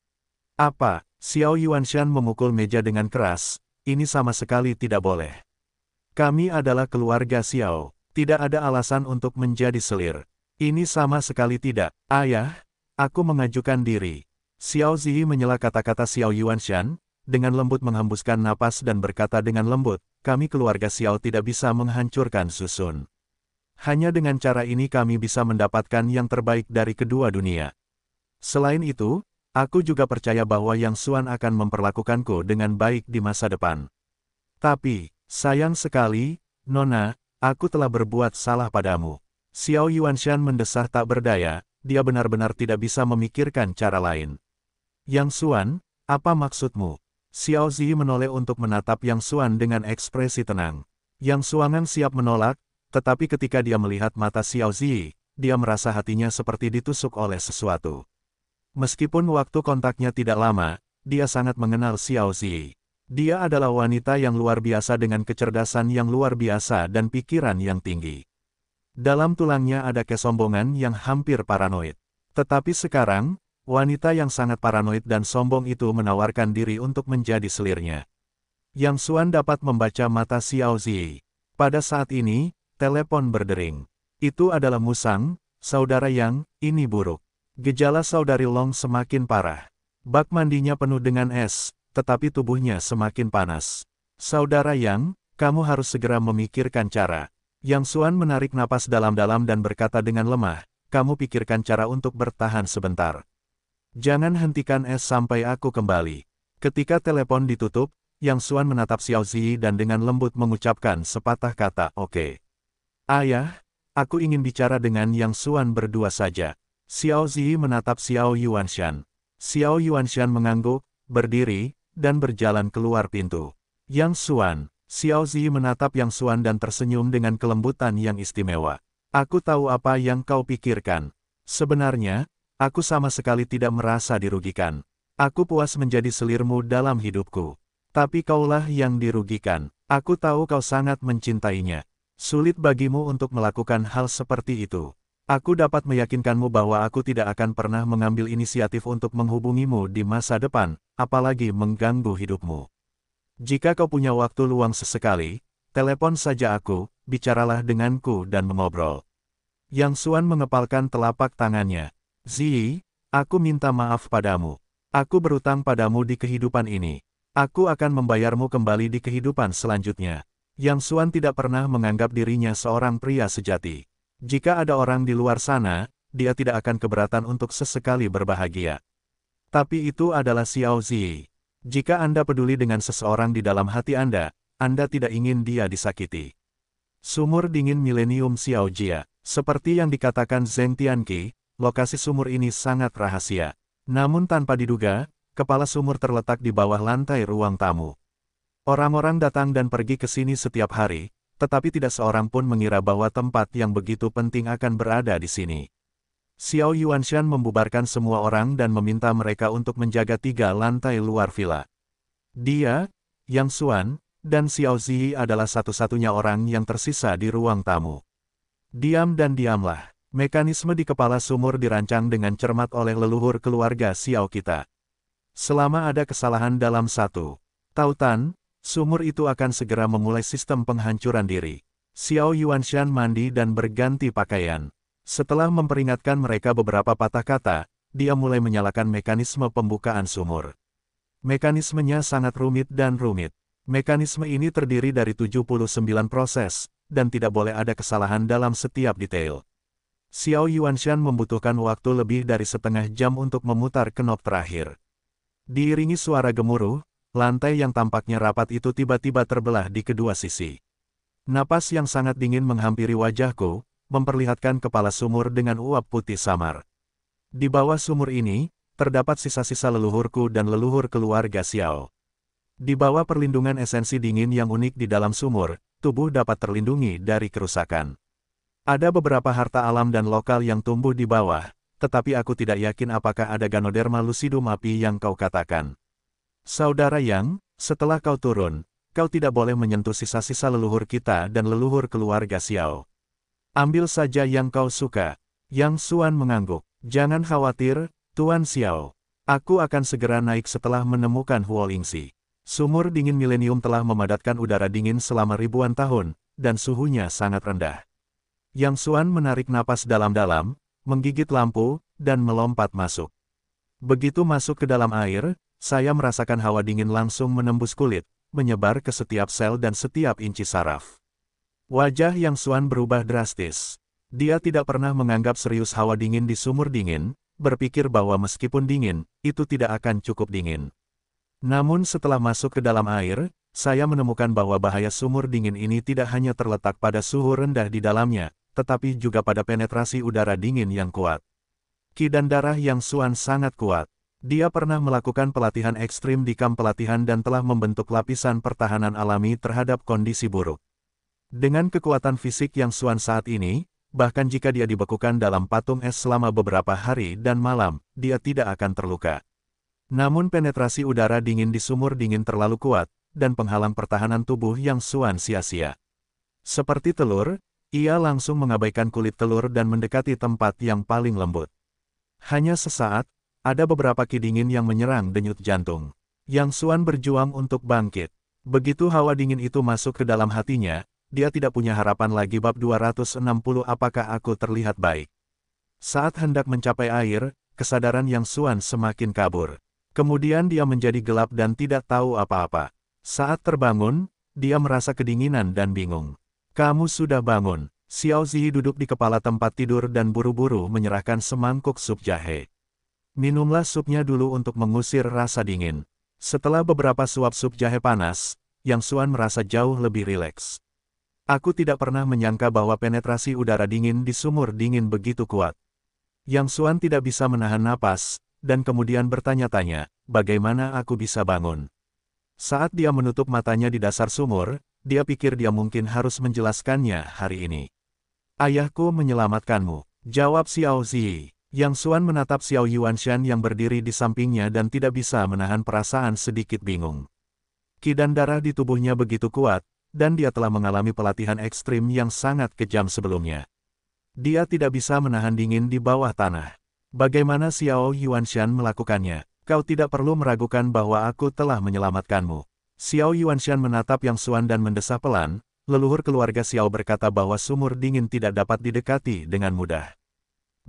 Apa? Xiao Yuanshan memukul meja dengan keras, ini sama sekali tidak boleh. Kami adalah keluarga Xiao, tidak ada alasan untuk menjadi selir. Ini sama sekali tidak, ayah, aku mengajukan diri. Xiao Zhi menyela kata-kata Xiao Yuanshan, dengan lembut menghembuskan napas dan berkata dengan lembut, kami keluarga Xiao tidak bisa menghancurkan susun. Hanya dengan cara ini kami bisa mendapatkan yang terbaik dari kedua dunia. Selain itu, aku juga percaya bahwa Yang Suan akan memperlakukanku dengan baik di masa depan. Tapi, sayang sekali, Nona, aku telah berbuat salah padamu. Xiao Yuanshan mendesah tak berdaya, dia benar-benar tidak bisa memikirkan cara lain. Yang Suan, apa maksudmu? Xiao Zi menoleh untuk menatap Yang Suan dengan ekspresi tenang. Yang Suangan siap menolak, tetapi ketika dia melihat mata Xiao Zi, dia merasa hatinya seperti ditusuk oleh sesuatu. Meskipun waktu kontaknya tidak lama, dia sangat mengenal Xiao Zi. Dia adalah wanita yang luar biasa dengan kecerdasan yang luar biasa dan pikiran yang tinggi. Dalam tulangnya ada kesombongan yang hampir paranoid. Tetapi sekarang, wanita yang sangat paranoid dan sombong itu menawarkan diri untuk menjadi selirnya. Yang Suan dapat membaca mata Xiao Ziyi. Pada saat ini, telepon berdering. Itu adalah Musang, saudara Yang, ini buruk. Gejala saudari Long semakin parah. Bak mandinya penuh dengan es, tetapi tubuhnya semakin panas. Saudara Yang, kamu harus segera memikirkan cara. Yang Suan menarik napas dalam-dalam dan berkata dengan lemah, kamu pikirkan cara untuk bertahan sebentar. Jangan hentikan es sampai aku kembali. Ketika telepon ditutup, Yang Suan menatap Xiao Ziyi dan dengan lembut mengucapkan sepatah kata, oke. Okay. Ayah, aku ingin bicara dengan Yang Suan berdua saja. Xiao Ziyi menatap Xiao Yuanshan. Xiao Yuanshan mengangguk, berdiri, dan berjalan keluar pintu. Yang Suan, Xiao Zi menatap Yang Suan dan tersenyum dengan kelembutan yang istimewa. Aku tahu apa yang kau pikirkan. Sebenarnya, aku sama sekali tidak merasa dirugikan. Aku puas menjadi selirmu dalam hidupku. Tapi kaulah yang dirugikan. Aku tahu kau sangat mencintainya. Sulit bagimu untuk melakukan hal seperti itu. Aku dapat meyakinkanmu bahwa aku tidak akan pernah mengambil inisiatif untuk menghubungimu di masa depan, apalagi mengganggu hidupmu. Jika kau punya waktu luang sesekali, telepon saja aku, bicaralah denganku dan mengobrol. Yang Suan mengepalkan telapak tangannya. Ziyi, aku minta maaf padamu. Aku berutang padamu di kehidupan ini. Aku akan membayarmu kembali di kehidupan selanjutnya. Yang Suan tidak pernah menganggap dirinya seorang pria sejati. Jika ada orang di luar sana, dia tidak akan keberatan untuk sesekali berbahagia. Tapi itu adalah Xiao Ziyi. Jika Anda peduli dengan seseorang di dalam hati Anda, Anda tidak ingin dia disakiti. Sumur dingin milenium Xiao Jia, seperti yang dikatakan Zheng Tianqi, lokasi sumur ini sangat rahasia. Namun tanpa diduga, kepala sumur terletak di bawah lantai ruang tamu. Orang-orang datang dan pergi ke sini setiap hari, tetapi tidak seorang pun mengira bahwa tempat yang begitu penting akan berada di sini. Xiao Yuanshan membubarkan semua orang dan meminta mereka untuk menjaga tiga lantai luar villa. Dia, Yang Xuan, dan Xiao Ziyi adalah satu-satunya orang yang tersisa di ruang tamu. Diam dan diamlah, mekanisme di kepala sumur dirancang dengan cermat oleh leluhur keluarga Xiao kita. Selama ada kesalahan dalam satu tautan, sumur itu akan segera memulai sistem penghancuran diri. Xiao Yuanshan mandi dan berganti pakaian. Setelah memperingatkan mereka beberapa patah kata, dia mulai menyalakan mekanisme pembukaan sumur. Mekanismenya sangat rumit dan rumit. Mekanisme ini terdiri dari 79 proses, dan tidak boleh ada kesalahan dalam setiap detail. Xiao Yuanshan membutuhkan waktu lebih dari setengah jam untuk memutar kenop terakhir. Diiringi suara gemuruh, lantai yang tampaknya rapat itu tiba-tiba terbelah di kedua sisi. Napas yang sangat dingin menghampiri wajahku, memperlihatkan kepala sumur dengan uap putih samar. Di bawah sumur ini, terdapat sisa-sisa leluhurku dan leluhur keluarga Xiao. Di bawah perlindungan esensi dingin yang unik di dalam sumur, tubuh dapat terlindungi dari kerusakan. Ada beberapa harta alam dan lokal yang tumbuh di bawah, tetapi aku tidak yakin apakah ada Ganoderma lucidum api yang kau katakan. Saudara Yang, setelah kau turun, kau tidak boleh menyentuh sisa-sisa leluhur kita dan leluhur keluarga Xiao. Ambil saja yang kau suka. Yang Suan mengangguk. Jangan khawatir, Tuan Xiao. Aku akan segera naik setelah menemukan Lingxi. Sumur dingin milenium telah memadatkan udara dingin selama ribuan tahun, dan suhunya sangat rendah. Yang Suan menarik napas dalam-dalam, menggigit lampu, dan melompat masuk. Begitu masuk ke dalam air, saya merasakan hawa dingin langsung menembus kulit, menyebar ke setiap sel dan setiap inci saraf. Wajah Yang Suan berubah drastis. Dia tidak pernah menganggap serius hawa dingin di sumur dingin, berpikir bahwa meskipun dingin, itu tidak akan cukup dingin. Namun setelah masuk ke dalam air, saya menemukan bahwa bahaya sumur dingin ini tidak hanya terletak pada suhu rendah di dalamnya, tetapi juga pada penetrasi udara dingin yang kuat. Ki dan darah Yang Suan sangat kuat. Dia pernah melakukan pelatihan ekstrim di kamp pelatihan dan telah membentuk lapisan pertahanan alami terhadap kondisi buruk. Dengan kekuatan fisik yang Suan saat ini, bahkan jika dia dibekukan dalam patung es selama beberapa hari dan malam, dia tidak akan terluka. Namun penetrasi udara dingin di sumur dingin terlalu kuat, dan penghalang pertahanan tubuh yang Suan sia-sia. Seperti telur, ia langsung mengabaikan kulit telur dan mendekati tempat yang paling lembut. Hanya sesaat, ada beberapa ki dingin yang menyerang denyut jantung. Yang Suan berjuang untuk bangkit. Begitu hawa dingin itu masuk ke dalam hatinya, dia tidak punya harapan lagi bab 260 apakah aku terlihat baik. Saat hendak mencapai air, kesadaran yang Suan semakin kabur. Kemudian dia menjadi gelap dan tidak tahu apa-apa. Saat terbangun, dia merasa kedinginan dan bingung. Kamu sudah bangun. Xiao Ziyi duduk di kepala tempat tidur dan buru-buru menyerahkan semangkuk sup jahe. Minumlah supnya dulu untuk mengusir rasa dingin. Setelah beberapa suap sup jahe panas, Yang Suan merasa jauh lebih rileks. Aku tidak pernah menyangka bahwa penetrasi udara dingin di sumur dingin begitu kuat. Yang Suan tidak bisa menahan napas, dan kemudian bertanya-tanya, bagaimana aku bisa bangun? Saat dia menutup matanya di dasar sumur, dia pikir dia mungkin harus menjelaskannya hari ini. Ayahku menyelamatkanmu, jawab Xiao Ziyi. Yang Suan menatap Xiao Yuanshan yang berdiri di sampingnya dan tidak bisa menahan perasaan sedikit bingung. Kidan darah di tubuhnya begitu kuat, dan dia telah mengalami pelatihan ekstrim yang sangat kejam sebelumnya. Dia tidak bisa menahan dingin di bawah tanah. Bagaimana Xiao Yuanshan melakukannya? Kau tidak perlu meragukan bahwa aku telah menyelamatkanmu. Xiao Yuanshan menatap Yang Xuan dan mendesah pelan, leluhur keluarga Xiao berkata bahwa sumur dingin tidak dapat didekati dengan mudah.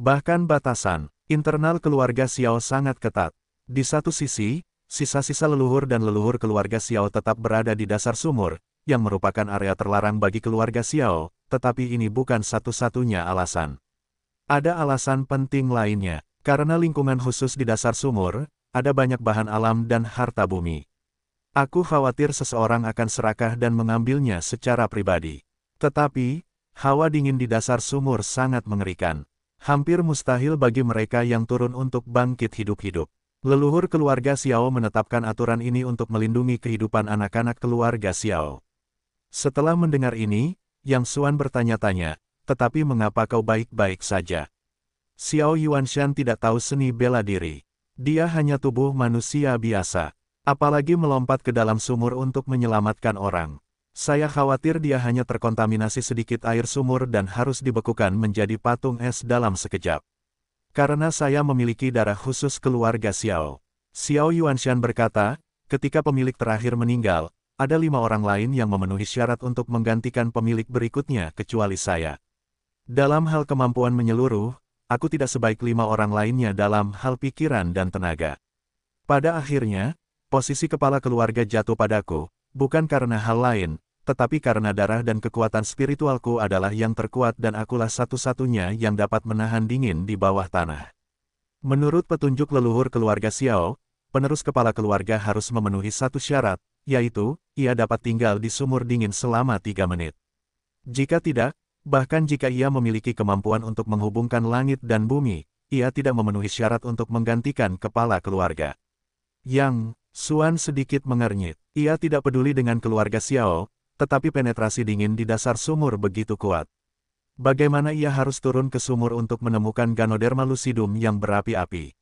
Bahkan batasan, internal keluarga Xiao sangat ketat. Di satu sisi, sisa-sisa leluhur dan leluhur keluarga Xiao tetap berada di dasar sumur, yang merupakan area terlarang bagi keluarga Xiao, tetapi ini bukan satu-satunya alasan. Ada alasan penting lainnya, karena lingkungan khusus di dasar sumur, ada banyak bahan alam dan harta bumi. Aku khawatir seseorang akan serakah dan mengambilnya secara pribadi. Tetapi, hawa dingin di dasar sumur sangat mengerikan. Hampir mustahil bagi mereka yang turun untuk bangkit hidup-hidup. Leluhur keluarga Xiao menetapkan aturan ini untuk melindungi kehidupan anak-anak keluarga Xiao. Setelah mendengar ini, Yang Suan bertanya-tanya, tetapi mengapa kau baik-baik saja? Xiao Yuanshan tidak tahu seni bela diri. Dia hanya tubuh manusia biasa. Apalagi melompat ke dalam sumur untuk menyelamatkan orang. Saya khawatir dia hanya terkontaminasi sedikit air sumur dan harus dibekukan menjadi patung es dalam sekejap. Karena saya memiliki darah khusus keluarga Xiao. Xiao Yuanshan berkata, ketika pemilik terakhir meninggal, ada lima orang lain yang memenuhi syarat untuk menggantikan pemilik berikutnya kecuali saya. Dalam hal kemampuan menyeluruh, aku tidak sebaik lima orang lainnya dalam hal pikiran dan tenaga. Pada akhirnya, posisi kepala keluarga jatuh padaku, bukan karena hal lain, tetapi karena darah dan kekuatan spiritualku adalah yang terkuat dan akulah satu-satunya yang dapat menahan dingin di bawah tanah. Menurut petunjuk leluhur keluarga Xiao, penerus kepala keluarga harus memenuhi satu syarat, yaitu, ia dapat tinggal di sumur dingin selama tiga menit. Jika tidak, bahkan jika ia memiliki kemampuan untuk menghubungkan langit dan bumi, ia tidak memenuhi syarat untuk menggantikan kepala keluarga. Yang, Suan sedikit mengernyit. Ia tidak peduli dengan keluarga Xiao, tetapi penetrasi dingin di dasar sumur begitu kuat. Bagaimana ia harus turun ke sumur untuk menemukan Ganoderma lucidum yang berapi-api?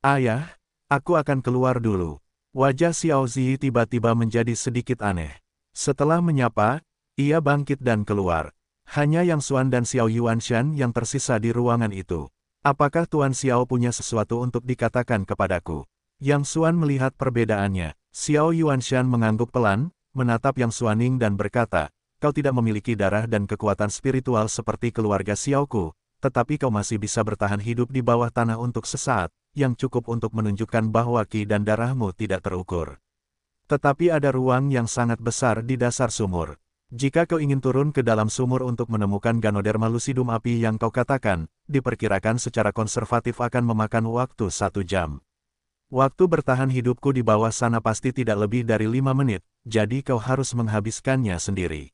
Ayah, aku akan keluar dulu. Wajah Xiao Zi tiba-tiba menjadi sedikit aneh. Setelah menyapa, ia bangkit dan keluar. Hanya Yang Xuan dan Xiao Yuanshan yang tersisa di ruangan itu. Apakah Tuan Xiao punya sesuatu untuk dikatakan kepadaku? Yang Xuan melihat perbedaannya. Xiao Yuanshan mengangguk pelan, menatap Yang Xuaning dan berkata, Kau tidak memiliki darah dan kekuatan spiritual seperti keluarga Xiao Ku, tetapi kau masih bisa bertahan hidup di bawah tanah untuk sesaat, yang cukup untuk menunjukkan bahwa ki dan darahmu tidak terukur. Tetapi ada ruang yang sangat besar di dasar sumur. Jika kau ingin turun ke dalam sumur untuk menemukan Ganoderma lucidum api yang kau katakan, diperkirakan secara konservatif akan memakan waktu satu jam. Waktu bertahan hidupku di bawah sana pasti tidak lebih dari lima menit, jadi kau harus menghabiskannya sendiri.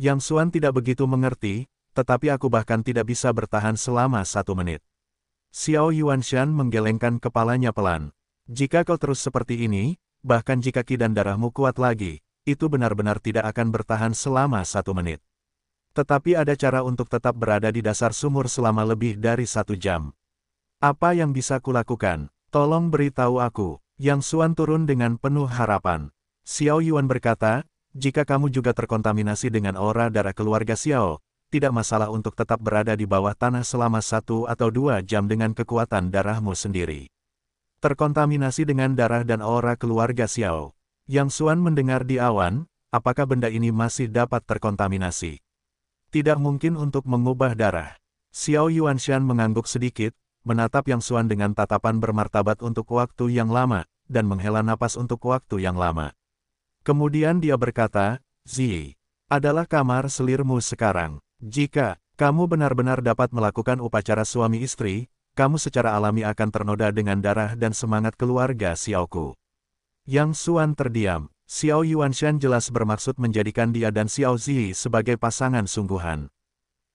Yang Suan tidak begitu mengerti, tetapi aku bahkan tidak bisa bertahan selama satu menit. Xiao Yuanshan menggelengkan kepalanya pelan. Jika kau terus seperti ini, bahkan jika ki dan darahmu kuat lagi, itu benar-benar tidak akan bertahan selama satu menit. Tetapi ada cara untuk tetap berada di dasar sumur selama lebih dari satu jam. Apa yang bisa kulakukan? Tolong beritahu aku, Yang Suan turun dengan penuh harapan. Xiao Yuan berkata, jika kamu juga terkontaminasi dengan aura darah keluarga Xiao, tidak masalah untuk tetap berada di bawah tanah selama satu atau dua jam dengan kekuatan darahmu sendiri. Terkontaminasi dengan darah dan aura keluarga Xiao. Yang Suan mendengar di awan, apakah benda ini masih dapat terkontaminasi? Tidak mungkin untuk mengubah darah. Xiao Yuanshan mengangguk sedikit, menatap Yang Suan dengan tatapan bermartabat untuk waktu yang lama, dan menghela napas untuk waktu yang lama. Kemudian dia berkata, Zi, adalah kamar selirmu sekarang. Jika kamu benar-benar dapat melakukan upacara suami istri, kamu secara alami akan ternoda dengan darah dan semangat keluarga Xiaoku. Yang Suan terdiam, Xiao Yuanshan jelas bermaksud menjadikan dia dan Xiao Zi sebagai pasangan sungguhan.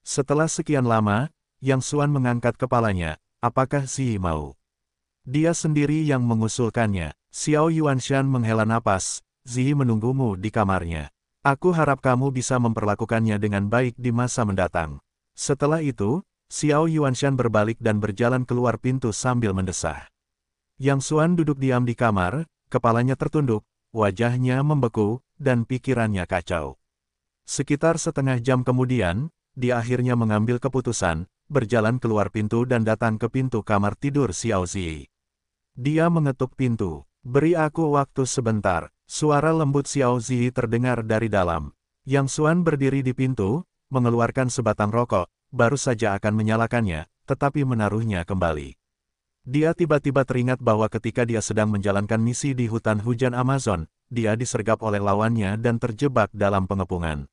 Setelah sekian lama, Yang Suan mengangkat kepalanya, apakah Zi mau? Dia sendiri yang mengusulkannya, Xiao Yuanshan menghela napas, Zi menunggumu di kamarnya. Aku harap kamu bisa memperlakukannya dengan baik di masa mendatang. Setelah itu, Xiao Yuanshan berbalik dan berjalan keluar pintu sambil mendesah. Yang Suan duduk diam di kamar, kepalanya tertunduk, wajahnya membeku, dan pikirannya kacau. Sekitar setengah jam kemudian, dia akhirnya mengambil keputusan, berjalan keluar pintu dan datang ke pintu kamar tidur Xiao Zi. Dia mengetuk pintu, beri aku waktu sebentar, Suara lembut Xiao Ziyi terdengar dari dalam. Yang Suan berdiri di pintu, mengeluarkan sebatang rokok, baru saja akan menyalakannya, tetapi menaruhnya kembali. Dia tiba-tiba teringat bahwa ketika dia sedang menjalankan misi di hutan hujan Amazon, dia disergap oleh lawannya dan terjebak dalam pengepungan.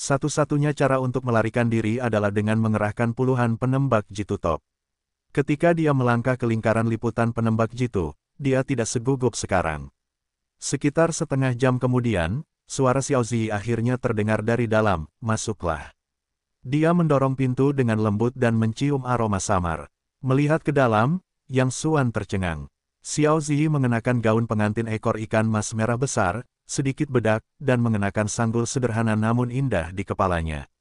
Satu-satunya cara untuk melarikan diri adalah dengan mengerahkan puluhan penembak jitu top. Ketika dia melangkah ke lingkaran liputan penembak jitu, dia tidak segugup sekarang. Sekitar setengah jam kemudian, suara Xiao Zi akhirnya terdengar dari dalam, masuklah. Dia mendorong pintu dengan lembut dan mencium aroma samar. Melihat ke dalam, Yang Suan tercengang. Xiao Zi mengenakan gaun pengantin ekor ikan mas merah besar, sedikit bedak, dan mengenakan sanggul sederhana namun indah di kepalanya.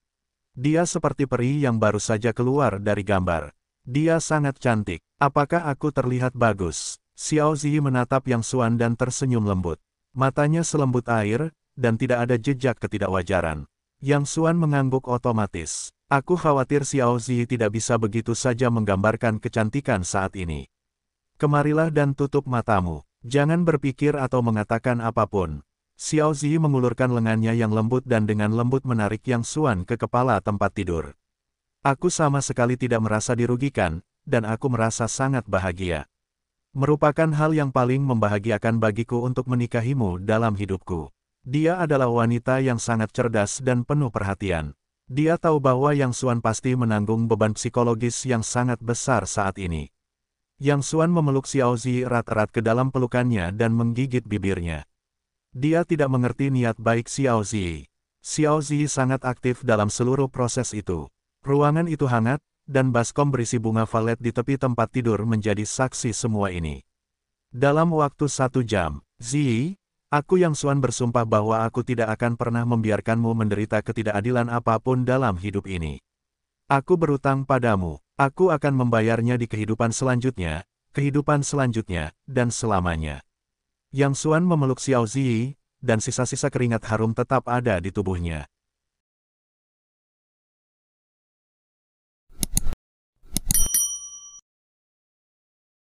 Dia seperti peri yang baru saja keluar dari gambar. Dia sangat cantik. Apakah aku terlihat bagus? Xiao Ziyi menatap Yang Suan dan tersenyum lembut. Matanya selembut air, dan tidak ada jejak ketidakwajaran. Yang Suan mengangguk otomatis. Aku khawatir Xiao Ziyi tidak bisa begitu saja menggambarkan kecantikan saat ini. Kemarilah dan tutup matamu. Jangan berpikir atau mengatakan apapun. Xiao Ziyi mengulurkan lengannya yang lembut dan dengan lembut menarik Yang Suan ke kepala tempat tidur. Aku sama sekali tidak merasa dirugikan, dan aku merasa sangat bahagia merupakan hal yang paling membahagiakan bagiku untuk menikahimu dalam hidupku. Dia adalah wanita yang sangat cerdas dan penuh perhatian. Dia tahu bahwa Yang Suan pasti menanggung beban psikologis yang sangat besar saat ini. Yang Suan memeluk Xiao Zi erat-erat ke dalam pelukannya dan menggigit bibirnya. Dia tidak mengerti niat baik Xiao Zi. Xiao Zi sangat aktif dalam seluruh proses itu. Ruangan itu hangat, dan baskom berisi bunga valet di tepi tempat tidur menjadi saksi semua ini. Dalam waktu satu jam, Ziyi, aku yang Suan bersumpah bahwa aku tidak akan pernah membiarkanmu menderita ketidakadilan apapun dalam hidup ini. Aku berutang padamu, aku akan membayarnya di kehidupan selanjutnya, kehidupan selanjutnya, dan selamanya. Yang Suan memeluk Xiao Ziyi, dan sisa-sisa keringat harum tetap ada di tubuhnya.